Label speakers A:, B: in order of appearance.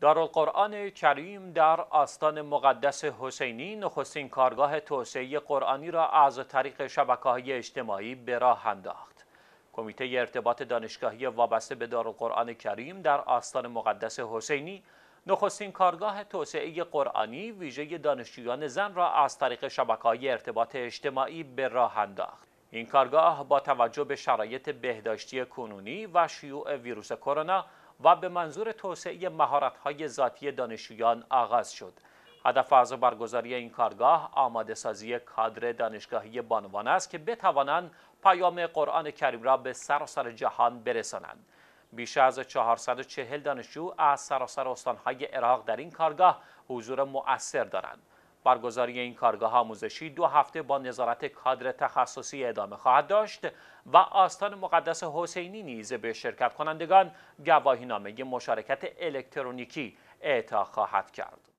A: دارالقرآن کریم در آستان مقدس حسینی نخستین کارگاه توسعه قرآنی را از طریق شبکه های اجتماعی به راه انداخت. کمیته ارتباط دانشگاهی وابسته به دارالقرآن کریم در آستان مقدس حسینی نخستین کارگاه توسعه قرآنی ویژه دانشجویان زن را از طریق شبکه های ارتباط اجتماعی به راه انداخت. این کارگاه با توجه به شرایط بهداشتی کنونی و شیوع ویروس کرونا و به منظور توسعه مهارت‌های ذاتی دانشجویان آغاز شد. هدف از برگزاری این کارگاه آماده سازی کادر دانشگاهی بانوان است که بتوانند پیام قرآن کریم را به سراسر جهان برسانند. بیش از 440 دانشجو از سراسر استانهای عراق در این کارگاه حضور مؤثر دارند. برگزاری این کارگاه آموزشی دو هفته با نظارت کادر تخصصی ادامه خواهد داشت و آستان مقدس حسینی نیز به شرکت کنندگان نامه مشارکت الکترونیکی اعطا خواهد کرد.